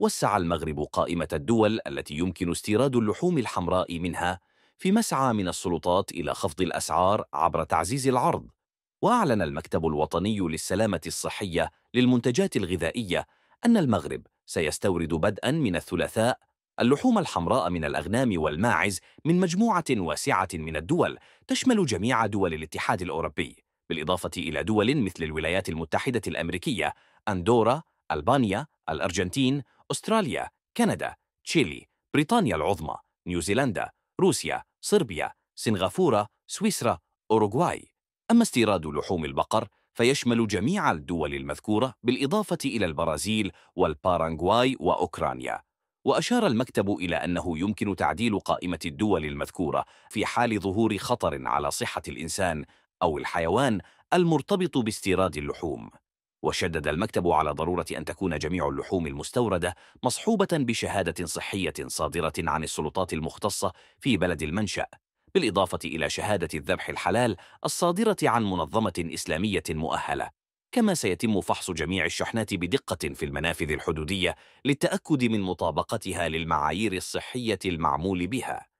وسع المغرب قائمة الدول التي يمكن استيراد اللحوم الحمراء منها في مسعى من السلطات إلى خفض الأسعار عبر تعزيز العرض وأعلن المكتب الوطني للسلامة الصحية للمنتجات الغذائية أن المغرب سيستورد بدءا من الثلاثاء اللحوم الحمراء من الأغنام والماعز من مجموعة واسعة من الدول تشمل جميع دول الاتحاد الأوروبي بالإضافة إلى دول مثل الولايات المتحدة الأمريكية، أندورا، ألبانيا، الأرجنتين أستراليا، كندا، تشيلي، بريطانيا العظمى، نيوزيلندا، روسيا، صربيا، سنغافورة، سويسرا، أوروغواي. أما استيراد لحوم البقر فيشمل جميع الدول المذكورة بالإضافة إلى البرازيل والبارانغواي وأوكرانيا وأشار المكتب إلى أنه يمكن تعديل قائمة الدول المذكورة في حال ظهور خطر على صحة الإنسان أو الحيوان المرتبط باستيراد اللحوم وشدد المكتب على ضرورة أن تكون جميع اللحوم المستوردة مصحوبة بشهادة صحية صادرة عن السلطات المختصة في بلد المنشأ بالإضافة إلى شهادة الذبح الحلال الصادرة عن منظمة إسلامية مؤهلة كما سيتم فحص جميع الشحنات بدقة في المنافذ الحدودية للتأكد من مطابقتها للمعايير الصحية المعمول بها